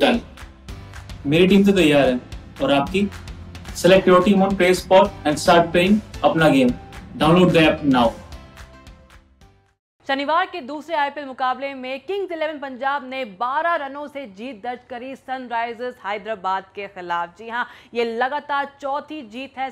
Done मेरी team तो तैयार है और आपकी select your team on play spot and start playing अपना game download the app now शनिवार के दूसरे आईपीएल मुकाबले में किंग्स इलेवन पंजाब ने 12 रनों से जीत दर्ज करी सनराइजर्स हैदराबाद के खिलाफ जी हाँ ये लगातार चौथी जीत है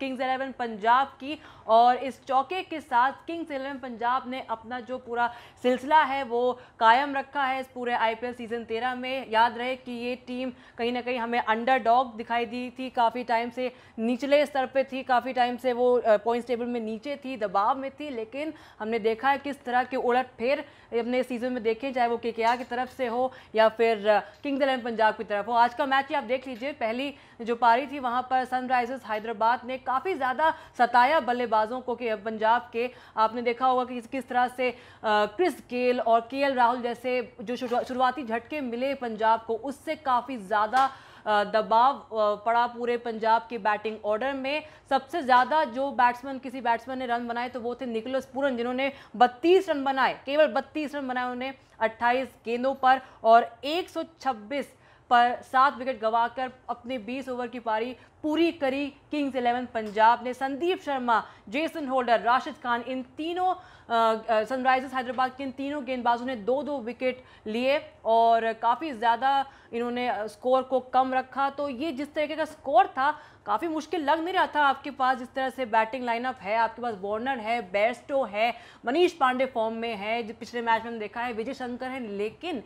किंग्स इलेवन पंजाब की और इस चौके के साथ किंग्स इलेवन पंजाब ने अपना जो पूरा सिलसिला है वो कायम रखा है इस पूरे आईपीएल सीजन तेरह में याद रहे कि ये टीम कहीं ना कहीं हमें अंडर डॉग दिखाई दी थी काफ़ी टाइम से निचले स्तर पर थी काफ़ी टाइम से वो पॉइंट्स टेबल में नीचे थी दबाव में थी लेकिन हमने देखा है किस तरह के उलट फेर अपने सीजन में देखें चाहे वो के की तरफ से हो या फिर किंग्स इलेवन पंजाब की तरफ हो आज का मैच ही आप देख लीजिए पहली जो पारी थी वहाँ पर सनराइजर्स हैदराबाद ने काफ़ी ज़्यादा सताया बल्लेबाजों को कि पंजाब के आपने देखा होगा कि किस तरह से क्रिस uh, गेल और के राहुल जैसे जो शुरुआती झटके मिले पंजाब को उससे काफ़ी ज़्यादा दबाव पड़ा पूरे पंजाब के बैटिंग ऑर्डर में सबसे ज़्यादा जो बैट्समैन किसी बैट्समैन ने रन बनाए तो वो थे निकोलस पूरन जिन्होंने बत्तीस रन बनाए केवल बत्तीस रन बनाए उन्हें 28 गेंदों पर और 126 पर सात विकेट गवाकर अपने 20 ओवर की पारी पूरी करी किंग्स इलेवन पंजाब ने संदीप शर्मा जेसन होल्डर राशिद खान इन तीनों सनराइजर्स हैदराबाद के इन तीनों गेंदबाजों ने दो दो विकेट लिए और काफ़ी ज़्यादा इन्होंने स्कोर को कम रखा तो ये जिस तरीके का स्कोर था काफ़ी मुश्किल लग नहीं रहा था आपके पास जिस तरह से बैटिंग लाइनअप है आपके पास वार्नर है बेस्टो है मनीष पांडे फॉर्म में है जो पिछले मैच में देखा है विजय शंकर है लेकिन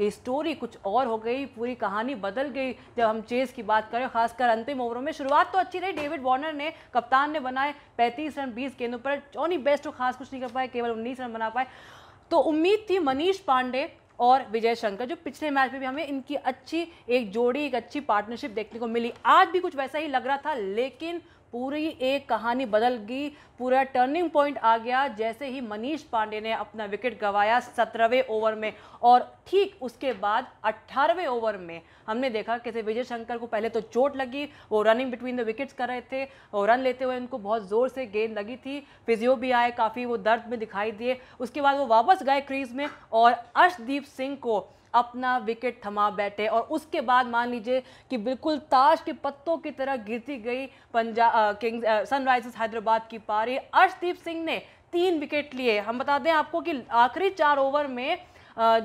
ये स्टोरी कुछ और हो गई पूरी कहानी बदल गई जब हम चेज़ की बात करें खासकर अंतिम ओवरों में शुरुआत तो अच्छी रही डेविड वार्नर ने कप्तान ने बनाए पैंतीस रन बीस गेंदों पर चौनी बेस्ट तो खास कुछ नहीं कर पाए केवल उन्नीस रन बना पाए तो उम्मीद थी मनीष पांडे और विजय शंकर जो पिछले मैच में भी हमें इनकी अच्छी एक जोड़ी एक अच्छी पार्टनरशिप देखने को मिली आज भी कुछ वैसा ही लग रहा था लेकिन पूरी एक कहानी बदल गई पूरा टर्निंग पॉइंट आ गया जैसे ही मनीष पांडे ने अपना विकेट गंवाया सत्रहवें ओवर में और ठीक उसके बाद अट्ठारहवें ओवर में हमने देखा कैसे विजय शंकर को पहले तो चोट लगी वो रनिंग बिटवीन द विकेट्स कर रहे थे और रन लेते हुए उनको बहुत ज़ोर से गेंद लगी थी फिजियो भी आए काफ़ी वो दर्द में दिखाई दिए उसके बाद वो वापस गए क्रीज में और अर्शदीप सिंह को अपना विकेट थमा बैठे और उसके बाद मान लीजिए कि बिल्कुल ताश के पत्तों की तरह गिरती गई पंजाब किंग्स सनराइजर्स हैदराबाद की पारी अर्शदीप सिंह ने तीन विकेट लिए हम बता दें आपको कि आखिरी चार ओवर में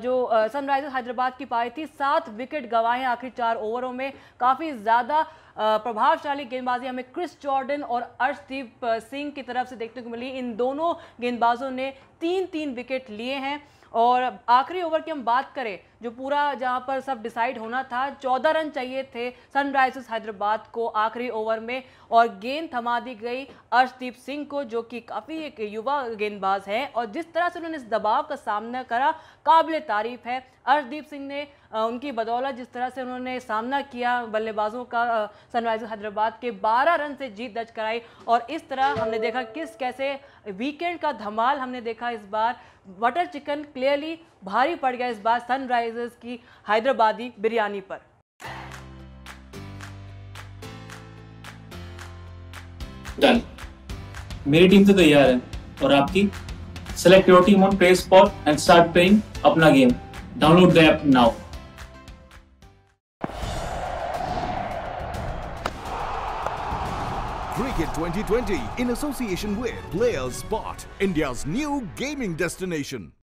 जो सनराइजर्स हैदराबाद की पारी थी सात विकेट गंवाए आखिरी चार ओवरों में काफ़ी ज़्यादा प्रभावशाली गेंदबाजी हमें क्रिस जॉर्डन और अर्शदीप सिंह की तरफ से देखने को मिली इन दोनों गेंदबाजों ने तीन तीन विकेट लिए हैं और आखिरी ओवर की हम बात करें जो पूरा जहां पर सब डिसाइड होना था चौदह रन चाहिए थे सनराइजर्स हैदराबाद को आखिरी ओवर में और गेंद थमा दी गई अर्शदीप सिंह को जो कि काफ़ी एक युवा गेंदबाज हैं और जिस तरह से उन्होंने इस दबाव का सामना करा काबिल तारीफ है अर्शदीप सिंह ने उनकी बदौलत जिस तरह से उन्होंने सामना किया बल्लेबाजों का सनराइजर्स हैदराबाद के 12 रन से जीत दर्ज कराई और इस तरह हमने देखा किस कैसे वीकेंड का धमाल हमने देखा इस बार बटर चिकन क्लियरली भारी पड़ गया इस बार सनराइज प्राइजेस की हैदराबादी बिरयानी पर डन मेरी टीम तो तैयार है और आपकी select your team on play spot and start playing अपना game download the app now Cricket 2020 in association with Players Spot, India's new gaming destination.